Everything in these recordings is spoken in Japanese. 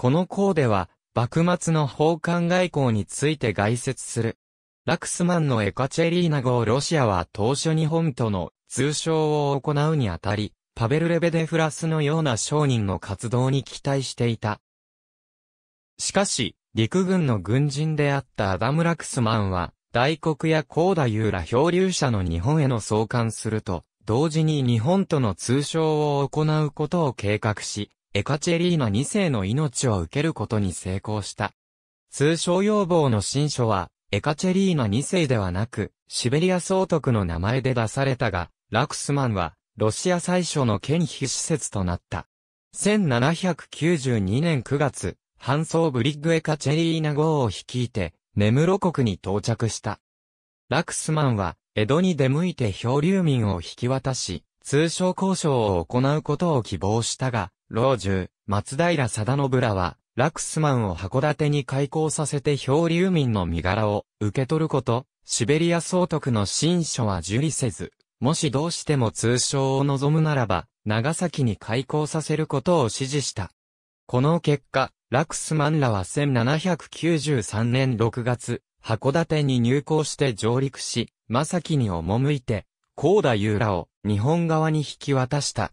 この項では、幕末の奉還外交について概説する。ラクスマンのエカチェリーナ号ロシアは当初日本との通称を行うにあたり、パベル・レベデフラスのような商人の活動に期待していた。しかし、陸軍の軍人であったアダム・ラクスマンは、大国や高田優ら漂流者の日本への送還すると、同時に日本との通称を行うことを計画し、エカチェリーナ2世の命を受けることに成功した。通称要望の新書は、エカチェリーナ2世ではなく、シベリア総督の名前で出されたが、ラクスマンは、ロシア最初の県秘施設となった。1792年9月、搬送ブリッグエカチェリーナ号を率いて、ネムロ国に到着した。ラクスマンは、江戸に出向いて漂流民を引き渡し、通商交渉を行うことを希望したが、老中、松平定信らは、ラクスマンを函館に開港させて漂流民の身柄を受け取ること、シベリア総督の新書は受理せず、もしどうしても通称を望むならば、長崎に開港させることを指示した。この結果、ラクスマンらは1793年6月、函館に入港して上陸し、正きに赴いて、高田優らを日本側に引き渡した。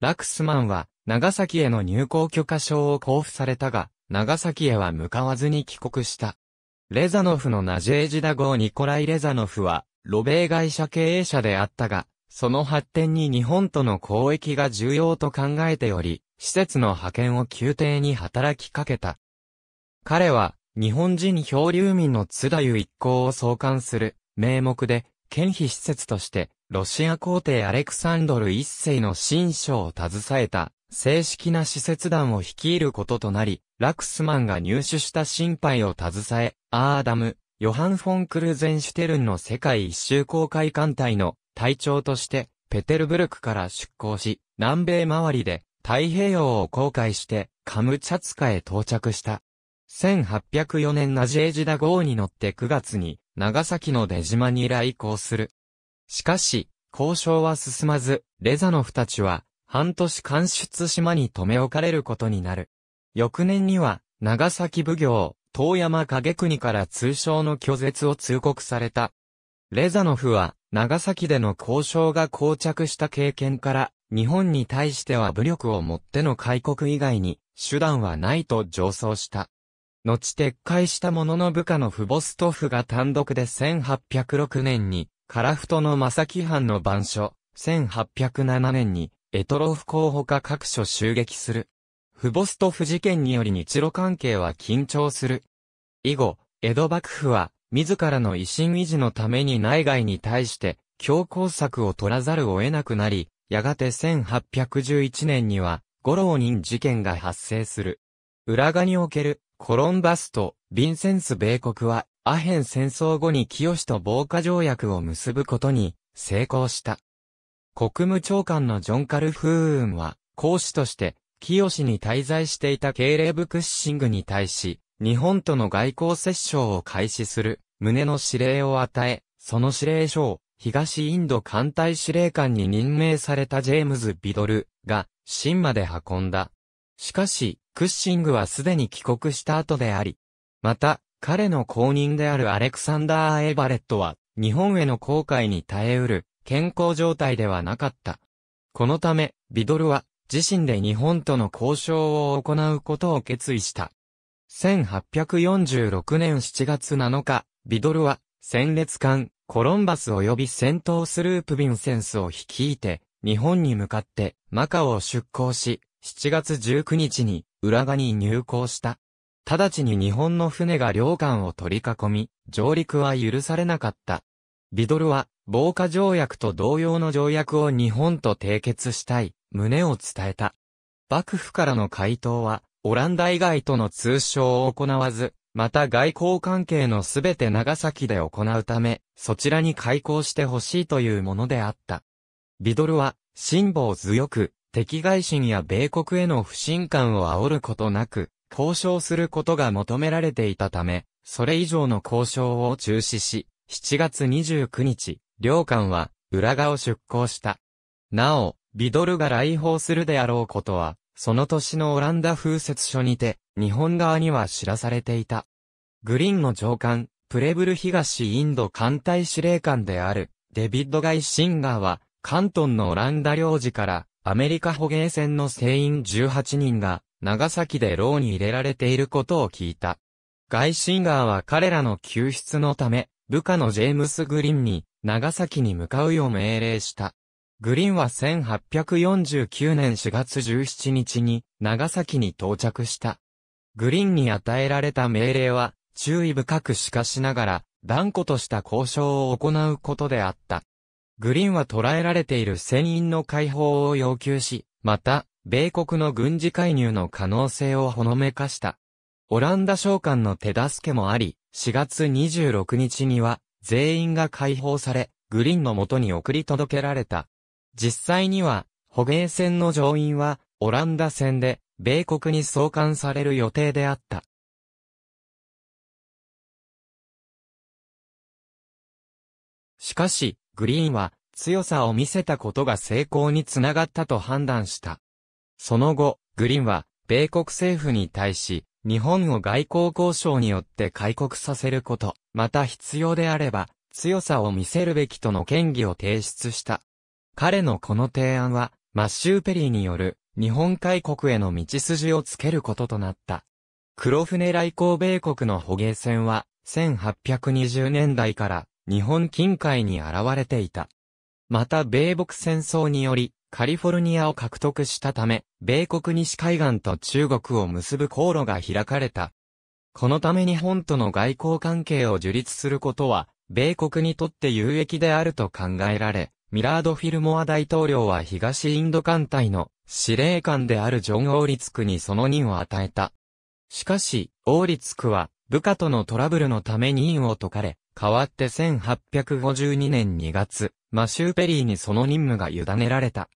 ラクスマンは、長崎への入港許可証を交付されたが、長崎へは向かわずに帰国した。レザノフのナジェージダ号ニコライ・レザノフは、ロベー会社経営者であったが、その発展に日本との交易が重要と考えており、施設の派遣を宮廷に働きかけた。彼は、日本人漂流民の津田湯一行を創刊する名目で、県費施設として、ロシア皇帝アレクサンドル一世の新書を携えた正式な施設団を率いることとなり、ラクスマンが入手した心配を携え、アーダム、ヨハン・フォン・クルゼンシュテルンの世界一周公開艦隊の隊長として、ペテルブルクから出港し、南米周りで太平洋を航海して、カムチャツカへ到着した。1804年ナジエジダ号に乗って9月に、長崎の出島に来航する。しかし、交渉は進まず、レザノフたちは、半年間出島に留め置かれることになる。翌年には、長崎奉行、遠山影国から通称の拒絶を通告された。レザノフは、長崎での交渉が膠着した経験から、日本に対しては武力をもっての開国以外に、手段はないと上奏した。後撤回した者の部下のフボストフが単独で1806年に、カラフトの正木藩の番所、1807年に、エトロフ候補か各所襲撃する。フボストフ事件により日露関係は緊張する。以後、江戸幕府は、自らの維新維持のために内外に対して、強硬策を取らざるを得なくなり、やがて1811年には、五郎人事件が発生する。裏側における、コロンバスと、ヴィンセンス米国は、アヘン戦争後に清と防火条約を結ぶことに、成功した。国務長官のジョン・カルフーンは、講師として、清に滞在していたケーレブ・クッシングに対し、日本との外交折衝を開始する、旨の指令を与え、その指令書を、東インド艦隊司令官に任命されたジェームズ・ビドルが、シンまで運んだ。しかし、クッシングはすでに帰国した後であり、また、彼の後任であるアレクサンダー・エバレットは、日本への航海に耐えうる健康状態ではなかった。このため、ビドルは自身で日本との交渉を行うことを決意した。1846年7月7日、ビドルは戦列艦コロンバス及び戦闘スループヴィンセンスを率いて、日本に向かってマカオを出港し、7月19日に浦賀に入港した。直ちに日本の船が領艦を取り囲み、上陸は許されなかった。ビドルは防火条約と同様の条約を日本と締結したい、旨を伝えた。幕府からの回答は、オランダ以外との通商を行わず、また外交関係のすべて長崎で行うため、そちらに開港してほしいというものであった。ビドルは、辛抱強く、敵外心や米国への不信感を煽ることなく、交渉することが求められていたため、それ以上の交渉を中止し、7月29日、両艦は、裏側を出港した。なお、ビドルが来訪するであろうことは、その年のオランダ風雪書にて、日本側には知らされていた。グリーンの上官、プレブル東インド艦隊司令官である、デビッド・ガイ・シンガーは、関東のオランダ領事から、アメリカ捕鯨船の船員18人が、長崎で牢に入れられていることを聞いた。ガイ・シンガーは彼らの救出のため、部下のジェームス・グリーンに、長崎に向かうよう命令した。グリーンは1849年4月17日に長崎に到着した。グリーンに与えられた命令は注意深くしかしながら断固とした交渉を行うことであった。グリーンは捕らえられている船員の解放を要求し、また、米国の軍事介入の可能性をほのめかした。オランダ商館の手助けもあり、4月26日には全員が解放され、グリーンの元に送り届けられた。実際には、捕鯨船の乗員は、オランダ船で、米国に送還される予定であった。しかし、グリーンは、強さを見せたことが成功につながったと判断した。その後、グリーンは、米国政府に対し、日本を外交交渉によって開国させること、また必要であれば、強さを見せるべきとの建議を提出した。彼のこの提案は、マッシューペリーによる日本開国への道筋をつけることとなった。黒船来航米国の捕鯨船は、1820年代から日本近海に現れていた。また米北戦争により、カリフォルニアを獲得したため、米国西海岸と中国を結ぶ航路が開かれた。このため日本との外交関係を樹立することは、米国にとって有益であると考えられ、ミラード・フィルモア大統領は東インド艦隊の司令官であるジョン・オーリツクにその任を与えた。しかし、オーリツクは部下とのトラブルのため任を解かれ、代わって1852年2月、マシュー・ペリーにその任務が委ねられた。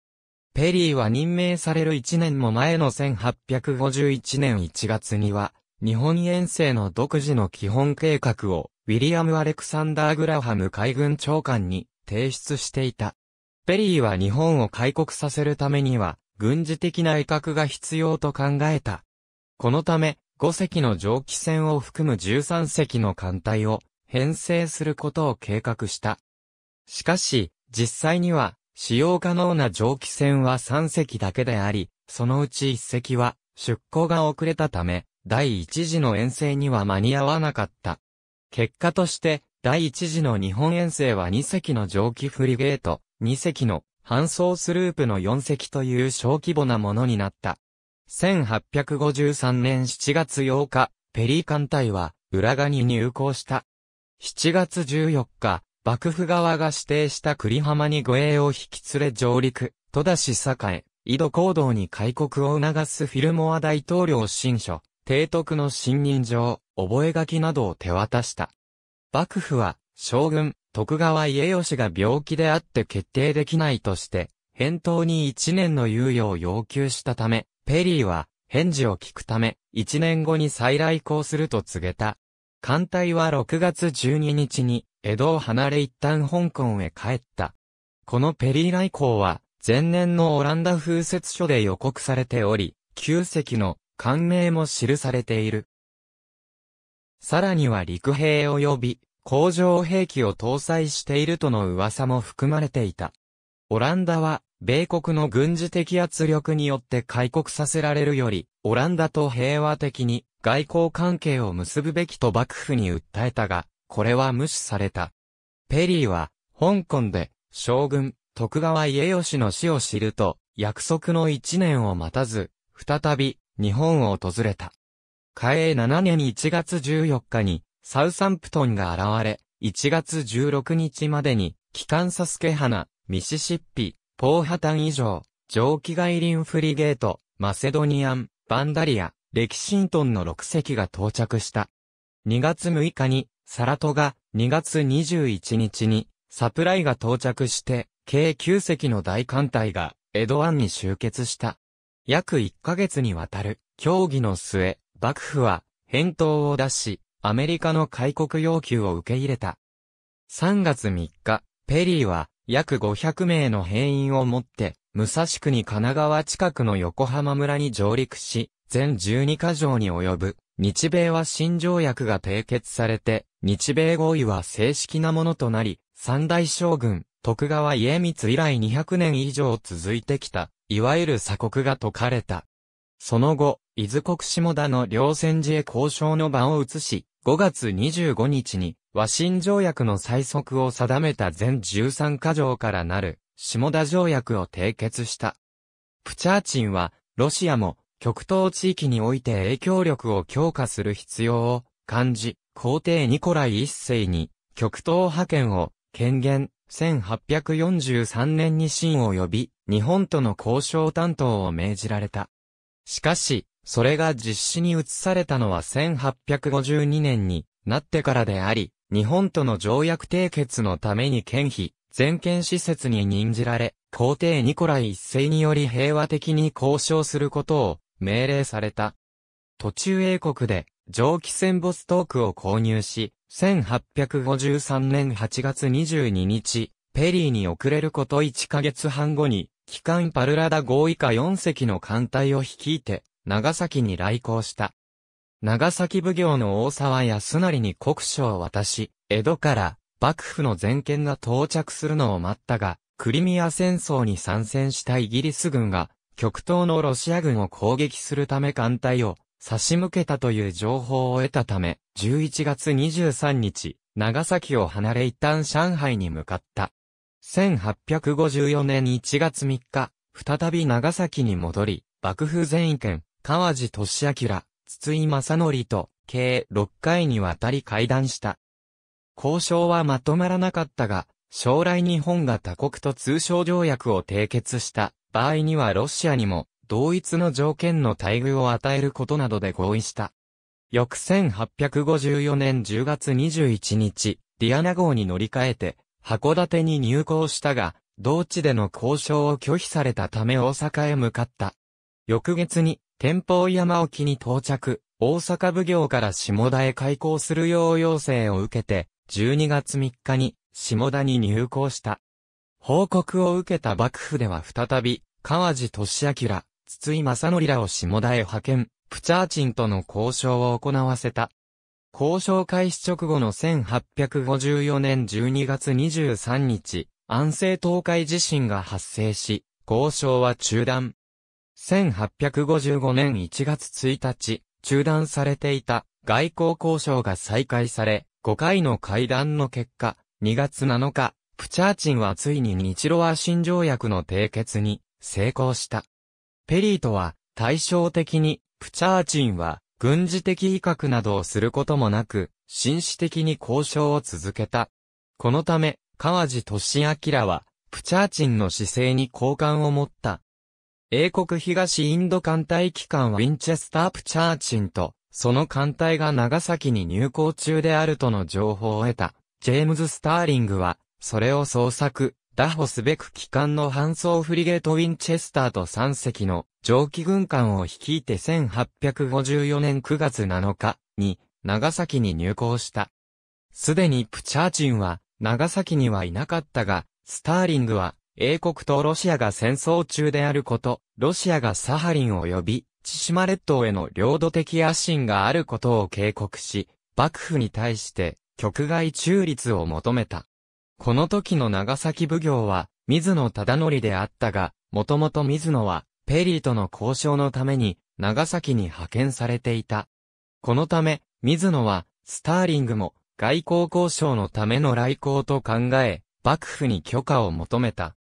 ペリーは任命される1年も前の1851年1月には、日本遠征の独自の基本計画を、ウィリアム・アレクサンダー・グラハム海軍長官に提出していた。ペリーは日本を開国させるためには、軍事的な威嚇が必要と考えた。このため、5隻の蒸気船を含む13隻の艦隊を編成することを計画した。しかし、実際には使用可能な蒸気船は3隻だけであり、そのうち1隻は出港が遅れたため、第1次の遠征には間に合わなかった。結果として、第1次の日本遠征は2隻の蒸気フリゲート、2隻の搬送スループの4隻という小規模なものになった。1853年7月8日、ペリー艦隊は、浦賀に入港した。7月14日、幕府側が指定した栗浜に護衛を引き連れ上陸、戸田市栄、井戸行動に開国を促すフィルモア大統領新書、提督の信任状、覚書などを手渡した。幕府は、将軍、徳川家吉が病気であって決定できないとして、返答に一年の猶予を要求したため、ペリーは、返事を聞くため、一年後に再来航すると告げた。艦隊は6月12日に、江戸を離れ一旦香港へ帰った。このペリー来航は、前年のオランダ風雪書で予告されており、旧石の艦名も記されている。さらには陸兵及び工場兵器を搭載しているとの噂も含まれていた。オランダは、米国の軍事的圧力によって開国させられるより、オランダと平和的に外交関係を結ぶべきと幕府に訴えたが、これは無視された。ペリーは、香港で、将軍、徳川家吉の死を知ると、約束の一年を待たず、再び、日本を訪れた。嘉永7年1月14日に、サウサンプトンが現れ、1月16日までに、機関サスケ花、ミシシッピ、ポーハタン以上、蒸気外輪フリゲート、マセドニアン、バンダリア、レキシントンの6隻が到着した。2月6日に、サラトが2月21日にサプライが到着して、計9隻の大艦隊が江戸湾に集結した。約1ヶ月にわたる協議の末、幕府は返答を出し、アメリカの開国要求を受け入れた。3月3日、ペリーは約500名の兵員を持って、武蔵区に神奈川近くの横浜村に上陸し、全12カ条に及ぶ日米和新条約が締結されて、日米合意は正式なものとなり、三大将軍、徳川家光以来200年以上続いてきた、いわゆる鎖国が解かれた。その後、伊豆国下田の両戦時へ交渉の場を移し、5月25日に、和親条約の最速を定めた全13カ条からなる、下田条約を締結した。プチャーチンは、ロシアも、極東地域において影響力を強化する必要を感じ、皇帝ニコライ一世に極東派遣を権限、1843年に秦を呼び、日本との交渉担当を命じられた。しかし、それが実施に移されたのは1852年になってからであり、日本との条約締結のために県費、全県施設に任じられ、皇帝ニコライ一世により平和的に交渉することを命令された。途中英国で蒸気船ボストークを購入し、1853年8月22日、ペリーに遅れること1ヶ月半後に、機関パルラダ号以下4隻の艦隊を率いて、長崎に来航した。長崎奉行の大沢康成に国書を渡し、江戸から幕府の全権が到着するのを待ったが、クリミア戦争に参戦したイギリス軍が極東のロシア軍を攻撃するため艦隊を差し向けたという情報を得たため、11月23日、長崎を離れ一旦上海に向かった。1854年1月3日、再び長崎に戻り、幕府全意見、川地俊明、筒井正則と、計6回にわたり会談した。交渉はまとまらなかったが、将来日本が他国と通商条約を締結した場合にはロシアにも同一の条件の待遇を与えることなどで合意した。翌1854年10月21日、ディアナ号に乗り換えて、函館に入港したが、同地での交渉を拒否されたため大阪へ向かった。翌月に、天保山沖に到着、大阪奉行から下田へ開港するよう要請を受けて、12月3日に、下田に入港した。報告を受けた幕府では再び、川地俊明、筒井正則らを下田へ派遣、プチャーチンとの交渉を行わせた。交渉開始直後の1854年12月23日、安政東海地震が発生し、交渉は中断。1855年1月1日、中断されていた外交交渉が再開され、5回の会談の結果、2月7日、プチャーチンはついに日露和新条約の締結に成功した。ペリーとは対照的にプチャーチンは軍事的威嚇などをすることもなく、紳士的に交渉を続けた。このため、川地俊明は、プチャーチンの姿勢に好感を持った。英国東インド艦隊機関はウィンチェスター・プチャーチンと、その艦隊が長崎に入港中であるとの情報を得た。ジェームズ・スターリングは、それを捜索、打破すべく機関の搬送フリゲートウィンチェスターと3隻の蒸気軍艦を率いて1854年9月7日に長崎に入港した。すでにプチャーチンは長崎にはいなかったが、スターリングは英国とロシアが戦争中であること、ロシアがサハリン及び千島列島への領土的野心があることを警告し、幕府に対して局外中立を求めた。この時の長崎奉行は、水野忠則であったが、もともと水野は、ペリーとの交渉のために、長崎に派遣されていた。このため、水野は、スターリングも、外交交渉のための来航と考え、幕府に許可を求めた。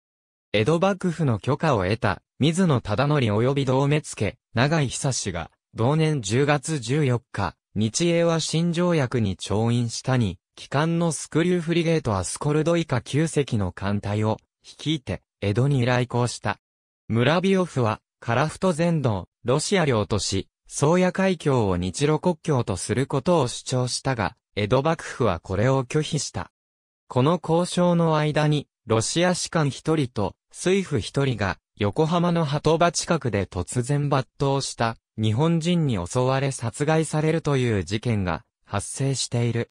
江戸幕府の許可を得た、水野忠則及び同目付、長井久志が、同年10月14日、日英は新条約に調印したに、機関のスクリューフリゲートアスコルド以下9隻の艦隊を率いて江戸に来航した。ムラビオフはカラフト全土を、ロシア領とし、宗谷海峡を日露国境とすることを主張したが、江戸幕府はこれを拒否した。この交渉の間に、ロシア士官一人と、水夫一人が、横浜の鳩場近くで突然抜刀した、日本人に襲われ殺害されるという事件が、発生している。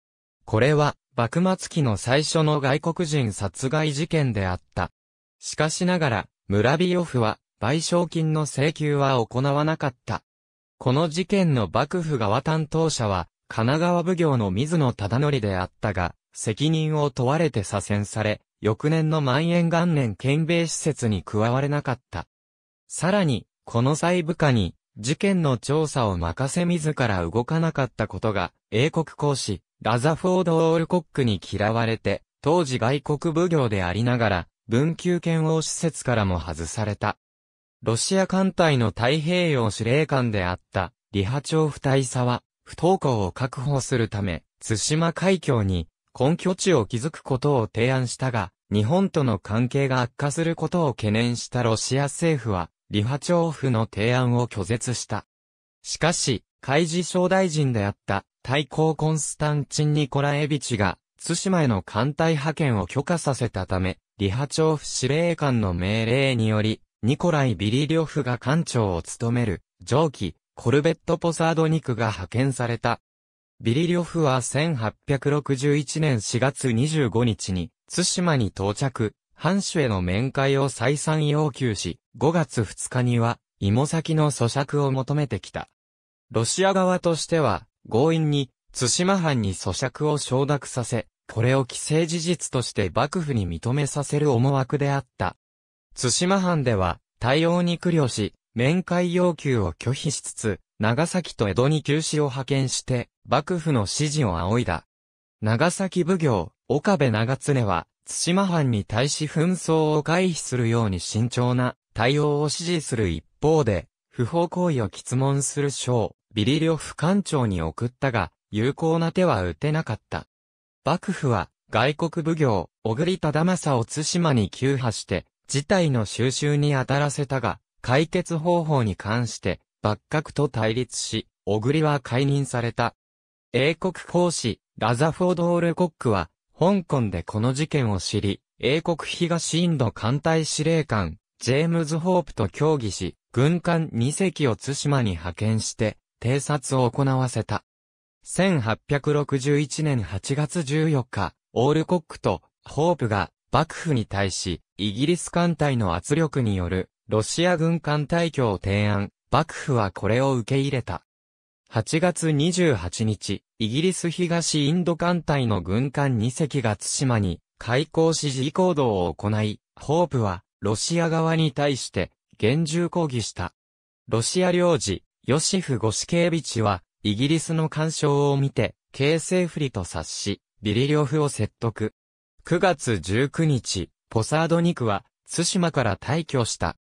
これは、幕末期の最初の外国人殺害事件であった。しかしながら、村ビオフは、賠償金の請求は行わなかった。この事件の幕府側担当者は、神奈川奉行の水野忠則であったが、責任を問われて左遷され、翌年の万延元年県米施設に加われなかった。さらに、この際部下に、事件の調査を任せ自ら動かなかったことが、英国公使、ラザフォード・オールコックに嫌われて、当時外国奉行でありながら、文久圏王施設からも外された。ロシア艦隊の太平洋司令官であった、リハチョフ大佐は、不登校を確保するため、津島海峡に根拠地を築くことを提案したが、日本との関係が悪化することを懸念したロシア政府は、リハチョフの提案を拒絶した。しかし、海事省大臣であった対抗コンスタンチン・ニコラエビチが、津島への艦隊派遣を許可させたため、リハチョーフ司令官の命令により、ニコライ・ビリリョフが艦長を務める、蒸気、コルベット・ポサードニクが派遣された。ビリリョフは1861年4月25日に、津島に到着、藩主への面会を再三要求し、5月2日には、芋先の咀嚼を求めてきた。ロシア側としては、強引に、対馬藩に咀嚼を承諾させ、これを既成事実として幕府に認めさせる思惑であった。対馬藩では、対応に苦慮し、面会要求を拒否しつつ、長崎と江戸に休止を派遣して、幕府の指示を仰いだ。長崎奉行、岡部長常は、対馬藩に対し紛争を回避するように慎重な対応を指示する一方で、不法行為を質問する将、ビリリョフ艦長に送ったが、有効な手は打てなかった。幕府は、外国奉行、小栗忠政を津島に急破して、事態の収拾に当たらせたが、解決方法に関して、幕閣と対立し、小栗は解任された。英国公使、ラザフォード・オールコックは、香港でこの事件を知り、英国東インド艦隊司令官、ジェームズ・ホープと協議し、軍艦2隻を津島に派遣して、偵察を行わせた。1861年8月14日、オールコックとホープが幕府に対し、イギリス艦隊の圧力によるロシア軍艦退去を提案、幕府はこれを受け入れた。8月28日、イギリス東インド艦隊の軍艦2隻が津島に開港指示行動を行い、ホープはロシア側に対して厳重抗議した。ロシア領事、ヨシフ・ゴシケービチは、イギリスの干渉を見て、形勢不利と察し、ビリリョフを説得。9月19日、ポサードニクは、津島から退去した。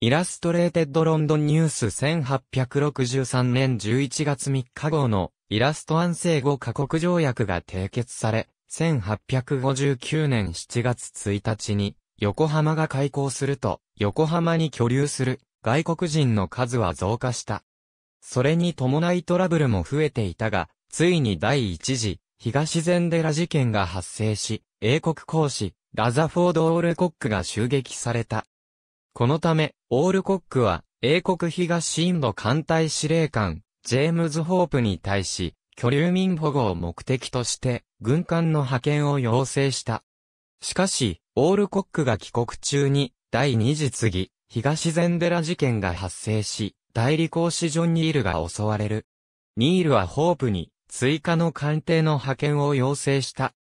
イラストレーテッドロンドンニュース1863年11月3日号のイラスト安政5カ国条約が締結され、1859年7月1日に横浜が開港すると横浜に居留する外国人の数は増加した。それに伴いトラブルも増えていたが、ついに第一次、東禅寺事件が発生し、英国公使、ラザフォード・オールコックが襲撃された。このため、オールコックは、英国東インド艦隊司令官、ジェームズ・ホープに対し、居留民保護を目的として、軍艦の派遣を要請した。しかし、オールコックが帰国中に、第二次次、東禅寺事件が発生し、代理公師ジョン・ニールが襲われる。ニールはホープに追加の艦艇の派遣を要請した。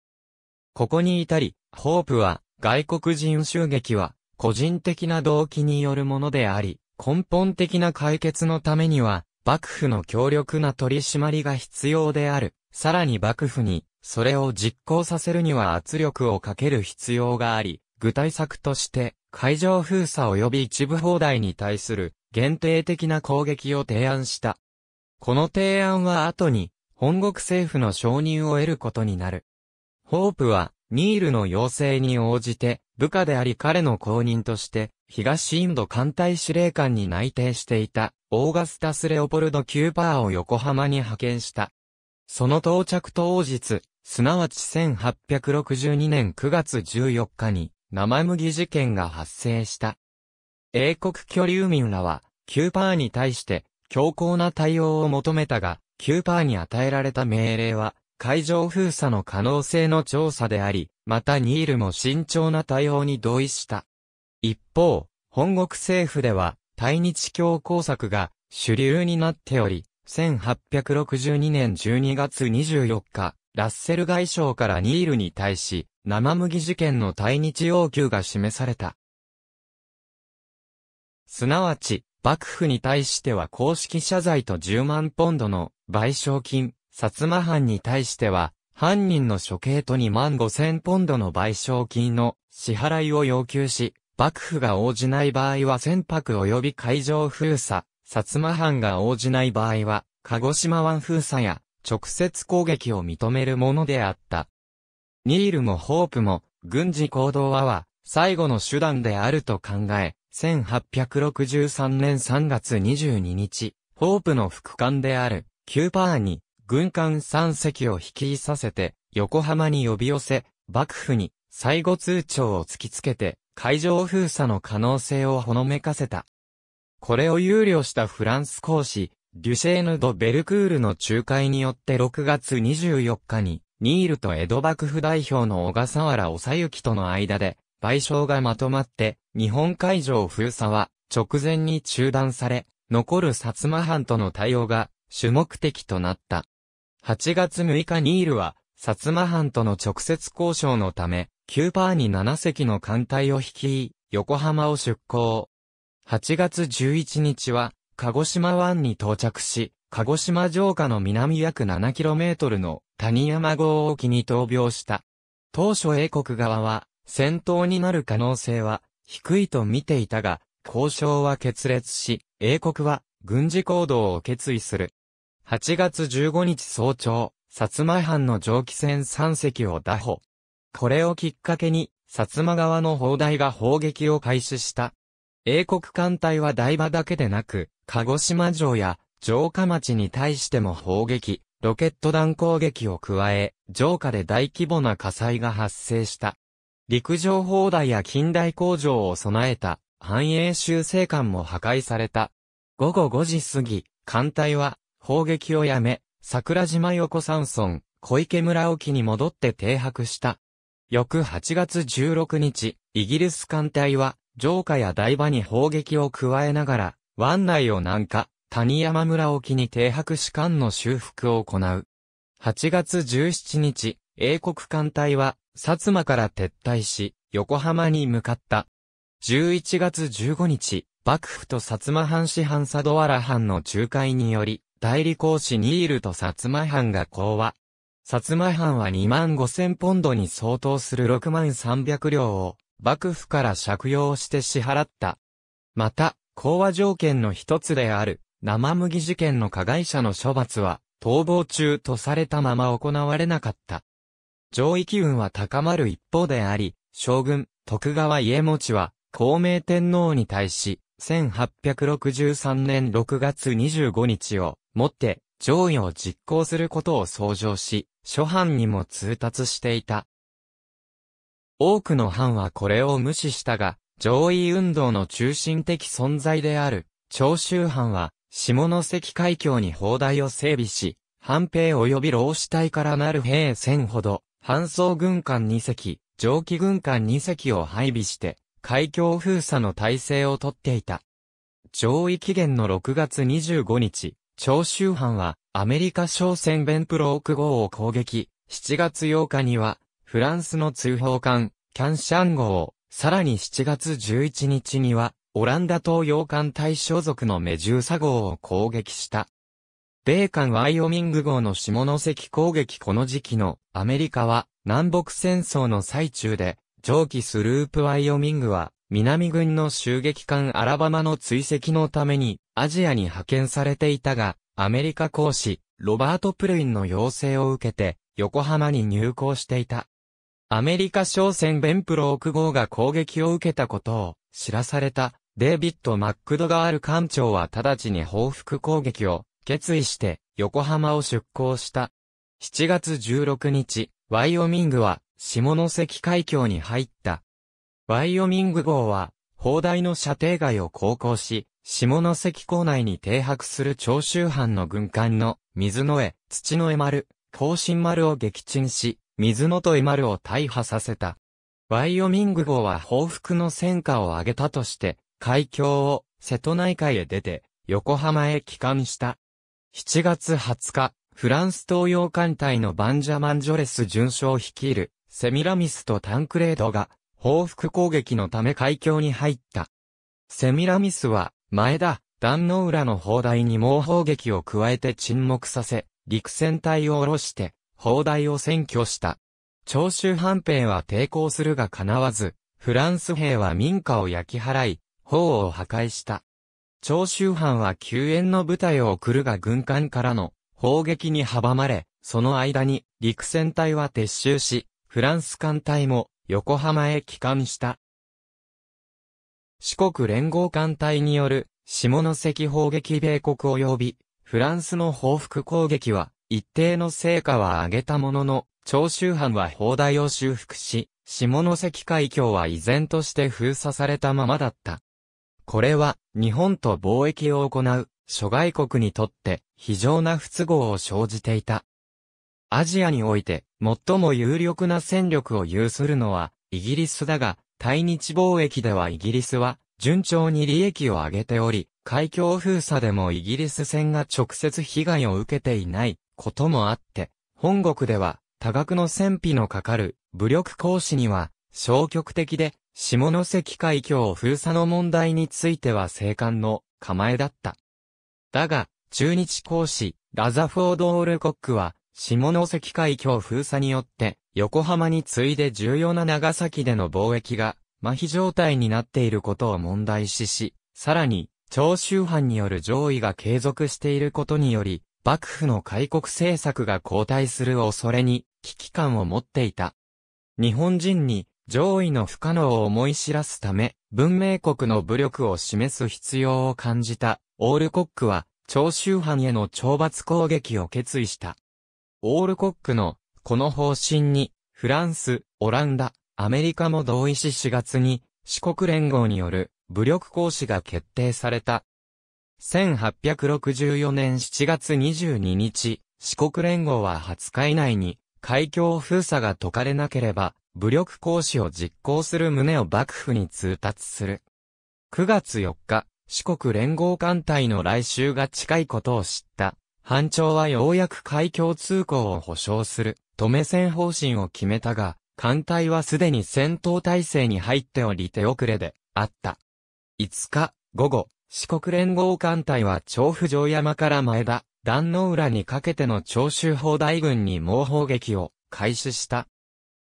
ここに至り、ホープは外国人襲撃は個人的な動機によるものであり、根本的な解決のためには幕府の強力な取り締まりが必要である。さらに幕府にそれを実行させるには圧力をかける必要があり、具体策として海上封鎖及び一部砲台に対する限定的な攻撃を提案した。この提案は後に本国政府の承認を得ることになる。ホープはニールの要請に応じて部下であり彼の後任として東インド艦隊司令官に内定していたオーガスタス・レオポルド・キューパーを横浜に派遣した。その到着当日、すなわち1862年9月14日に、生麦事件が発生した。英国居留民らは、キューパーに対して強硬な対応を求めたが、キューパーに与えられた命令は、海上封鎖の可能性の調査であり、またニールも慎重な対応に同意した。一方、本国政府では、対日強硬策が主流になっており、1862年12月24日、ラッセル外相からニールに対し、生麦事件の対日要求が示された。すなわち、幕府に対しては公式謝罪と10万ポンドの賠償金、薩摩藩に対しては、犯人の処刑と2万5千ポンドの賠償金の支払いを要求し、幕府が応じない場合は船舶及び海上封鎖、薩摩藩が応じない場合は、鹿児島湾封鎖や直接攻撃を認めるものであった。ニールもホープも、軍事行動はは、最後の手段であると考え、1863年3月22日、ホープの副官である、キューパーに、軍艦3隻を引きさせて、横浜に呼び寄せ、幕府に、最後通帳を突きつけて、海上封鎖の可能性をほのめかせた。これを憂慮したフランス公使、デュシェーヌ・ド・ベルクールの仲介によって6月24日に、ニールと江戸幕府代表の小笠原正幸との間で、賠償がまとまって、日本海上封鎖は直前に中断され、残る薩摩藩との対応が主目的となった。8月6日ニールは、薩摩藩との直接交渉のため、9パーに7隻の艦隊を率い、横浜を出港。8月11日は、鹿児島湾に到着し、鹿児島城下の南約 7km の谷山号沖に闘病した。当初英国側は、戦闘になる可能性は低いと見ていたが、交渉は決裂し、英国は軍事行動を決意する。8月15日早朝、薩摩藩の蒸気船3隻を打破。これをきっかけに、薩摩側の砲台が砲撃を開始した。英国艦隊は台場だけでなく、鹿児島城や城下町に対しても砲撃、ロケット弾攻撃を加え、城下で大規模な火災が発生した。陸上砲台や近代工場を備えた繁栄修正艦も破壊された。午後5時過ぎ、艦隊は砲撃をやめ、桜島横山村、小池村沖に戻って停泊した。翌8月16日、イギリス艦隊は城下や台場に砲撃を加えながら、湾内を南下、谷山村沖に停泊士官の修復を行う。8月17日、英国艦隊は、薩摩から撤退し、横浜に向かった。11月15日、幕府と薩摩藩士藩佐渡原藩の仲介により、代理公使ニールと薩摩藩が講和。薩摩藩は2万5千ポンドに相当する6万300両を、幕府から借用して支払った。また、講和条件の一つである、生麦事件の加害者の処罰は、逃亡中とされたまま行われなかった。上位機運は高まる一方であり、将軍、徳川家持は、孔明天皇に対し、1863年6月25日をもって上位を実行することを創上し、諸藩にも通達していた。多くの藩はこれを無視したが、上位運動の中心的存在である、長州藩は、下関海峡に砲台を整備し、藩兵及び老死隊からなる兵千ほど、搬送軍艦2隻、蒸気軍艦2隻を配備して、海峡封鎖の体制をとっていた。上位期限の6月25日、長州藩はアメリカ商船ベンプローク号を攻撃、7月8日にはフランスの通報艦、キャンシャン号を、さらに7月11日には、オランダ東洋艦大所属のメジューサ号を攻撃した。米艦ワイオミング号の下関攻撃この時期のアメリカは南北戦争の最中で蒸気スループワイオミングは南軍の襲撃艦アラバマの追跡のためにアジアに派遣されていたが、アメリカ講師ロバート・プルインの要請を受けて横浜に入港していた。アメリカ商船ベンプロー号が攻撃を受けたことを知らされたデイビッド・マックドガール艦長は直ちに報復攻撃を決意して横浜を出港した。7月16日、ワイオミングは下関海峡に入った。ワイオミング号は砲台の射程外を航行し、下関港内に停泊する長州藩の軍艦の水の江、土の江丸、甲信丸を撃沈し、水野と丸マルを大破させた。ワイオミング号は報復の戦果を挙げたとして、海峡を瀬戸内海へ出て、横浜へ帰還した。7月20日、フランス東洋艦隊のバンジャマン・ジョレス巡将率いる、セミラミスとタンクレードが、報復攻撃のため海峡に入った。セミラミスは、前田、壇の浦の砲台に猛砲撃を加えて沈黙させ、陸戦隊を下ろして、砲台を占拠した。長州藩兵は抵抗するが叶わず、フランス兵は民家を焼き払い、砲を破壊した。長州藩は救援の部隊を送るが軍艦からの砲撃に阻まれ、その間に陸戦隊は撤収し、フランス艦隊も横浜へ帰還した。四国連合艦隊による下関砲撃米国及びフランスの報復攻撃は一定の成果は上げたものの、長州藩は砲台を修復し、下関海峡は依然として封鎖されたままだった。これは、日本と貿易を行う、諸外国にとって、非常な不都合を生じていた。アジアにおいて、最も有力な戦力を有するのは、イギリスだが、対日貿易ではイギリスは、順調に利益を上げており、海峡封鎖でもイギリス船が直接被害を受けていないこともあって、本国では多額の戦費のかかる武力行使には消極的で、下関海峡封鎖の問題については静観の構えだった。だが、中日講師、ラザフォード・オールコックは、下関海峡封鎖によって、横浜に次いで重要な長崎での貿易が、麻痺状態になっていることを問題視し、さらに、長州藩による上位が継続していることにより、幕府の開国政策が後退する恐れに危機感を持っていた。日本人に上位の不可能を思い知らすため、文明国の武力を示す必要を感じたオールコックは長州藩への懲罰攻撃を決意した。オールコックのこの方針にフランス、オランダ、アメリカも同意し4月に四国連合による武力行使が決定された。1864年7月22日、四国連合は20日以内に、海峡封鎖が解かれなければ、武力行使を実行する旨を幕府に通達する。9月4日、四国連合艦隊の来襲が近いことを知った。班長はようやく海峡通行を保障する、止め戦方針を決めたが、艦隊はすでに戦闘態勢に入っており手遅れで、あった。5日、午後、四国連合艦隊は調布城山から前田、壇の浦にかけての長州砲台軍に猛砲撃を開始した。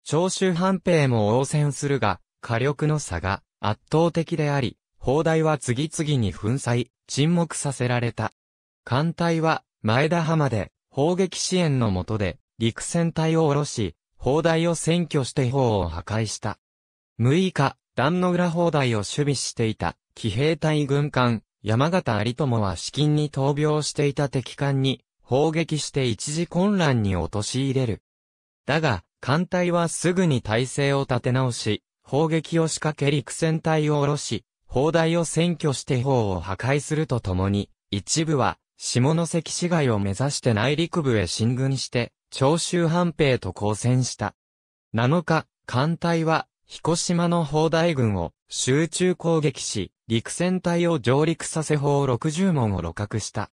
長州藩兵も応戦するが、火力の差が圧倒的であり、砲台は次々に粉砕、沈黙させられた。艦隊は前田浜で砲撃支援のもとで陸戦隊を下ろし、砲台を占拠して砲を破壊した。6日、壇の浦砲台を守備していた、騎兵隊軍艦、山形有友は資金に闘病していた敵艦に、砲撃して一時混乱に陥れる。だが、艦隊はすぐに体勢を立て直し、砲撃を仕掛け陸戦隊を下ろし、砲台を占拠して砲を破壊するとともに、一部は、下関市街を目指して内陸部へ進軍して、長州藩兵と交戦した。7日、艦隊は、彦島の砲台軍を集中攻撃し、陸戦隊を上陸させ砲60門を露獲した。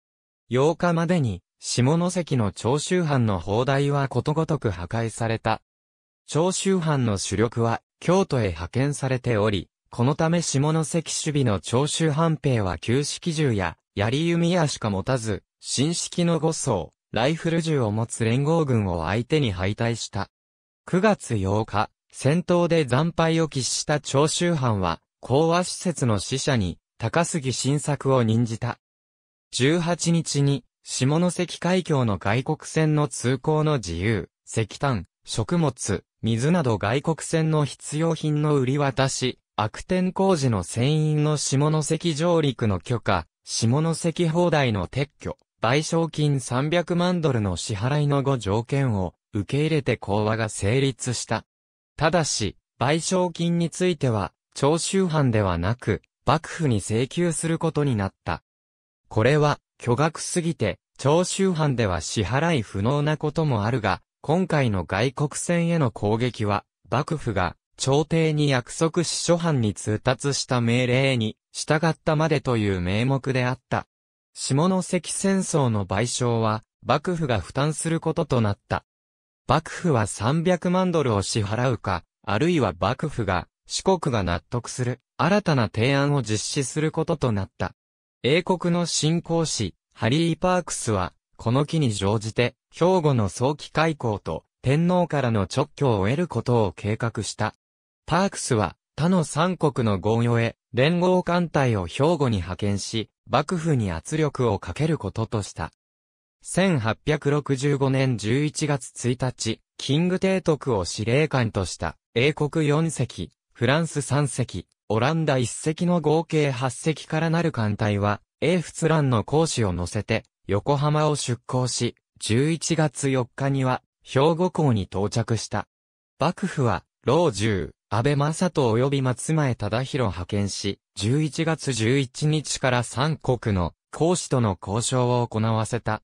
8日までに、下関の長州藩の砲台はことごとく破壊された。長州藩の主力は京都へ派遣されており、このため下関守備の長州藩兵は旧式銃や槍弓矢しか持たず、新式の5層、ライフル銃を持つ連合軍を相手に敗退した。9月8日、戦闘で惨敗を喫した長州藩は、講和施設の使者に、高杉晋作を任じた。18日に、下関海峡の外国船の通行の自由、石炭、食物、水など外国船の必要品の売り渡し、悪天工事の船員の下関上陸の許可、下関放題の撤去、賠償金300万ドルの支払いの後条件を受け入れて講和が成立した。ただし、賠償金については、徴収犯ではなく、幕府に請求することになった。これは、巨額すぎて、徴収犯では支払い不能なこともあるが、今回の外国船への攻撃は、幕府が、朝廷に約束し諸藩に通達した命令に、従ったまでという名目であった。下関戦争の賠償は、幕府が負担することとなった。幕府は300万ドルを支払うか、あるいは幕府が、四国が納得する、新たな提案を実施することとなった。英国の信仰師、ハリー・パークスは、この機に乗じて、兵庫の早期開港と、天皇からの直挙を得ることを計画した。パークスは、他の三国の合意へ、連合艦隊を兵庫に派遣し、幕府に圧力をかけることとした。1865年11月1日、キング提督を司令官とした、英国4隻、フランス3隻、オランダ1隻の合計8隻からなる艦隊は、英仏蘭の講師を乗せて、横浜を出港し、11月4日には、兵庫港に到着した。幕府は、老中、安倍正人及び松前忠宏派遣し、11月11日から三国の講師との交渉を行わせた。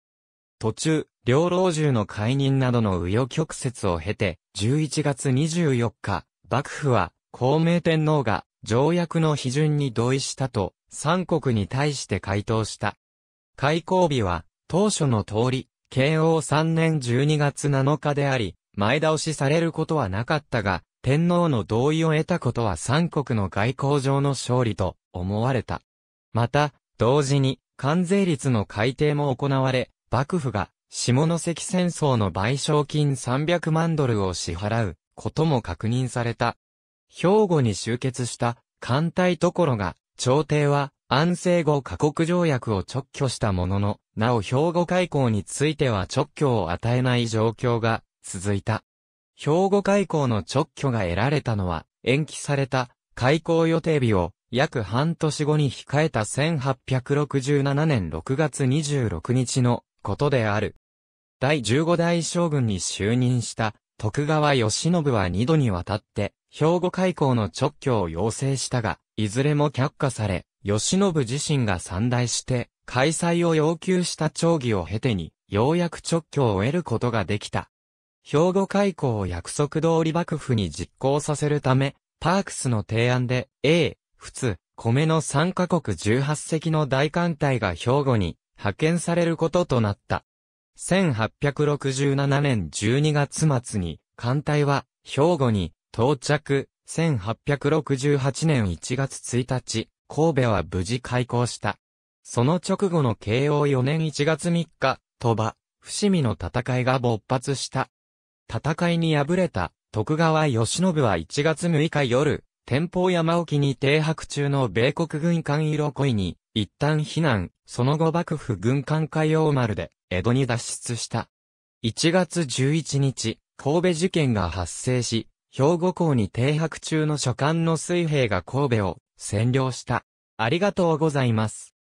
途中、両老中の解任などの右与曲折を経て、11月24日、幕府は、孔明天皇が、条約の批准に同意したと、三国に対して回答した。開校日は、当初の通り、慶応3年12月7日であり、前倒しされることはなかったが、天皇の同意を得たことは三国の外交上の勝利と思われた。また、同時に、関税率の改定も行われ、幕府が下関戦争の賠償金300万ドルを支払うことも確認された。兵庫に集結した艦隊ところが、朝廷は安政後過国条約を直挙したものの、なお兵庫開港については直挙を与えない状況が続いた。兵庫開港の直挙が得られたのは、延期された開港予定日を約半年後に控えた1867年6月26日のことである。第15代将軍に就任した徳川義信は二度にわたって兵庫開港の直挙を要請したが、いずれも却下され、義信自身が参大して開催を要求した町議を経てに、ようやく直挙を得ることができた。兵庫開港を約束通り幕府に実行させるため、パークスの提案で、A、普通、米の3カ国18隻の大艦隊が兵庫に派遣されることとなった。1867年12月末に、艦隊は、兵庫に、到着。1868年1月1日、神戸は無事開港した。その直後の慶応4年1月3日、鳥羽、伏見の戦いが勃発した。戦いに敗れた、徳川義信は1月6日夜、天保山沖に停泊中の米国軍艦色恋に、一旦避難、その後幕府軍艦海王丸で、江戸に脱出した。1月11日、神戸事件が発生し、兵庫港に停泊中の所管の水兵が神戸を占領した。ありがとうございます。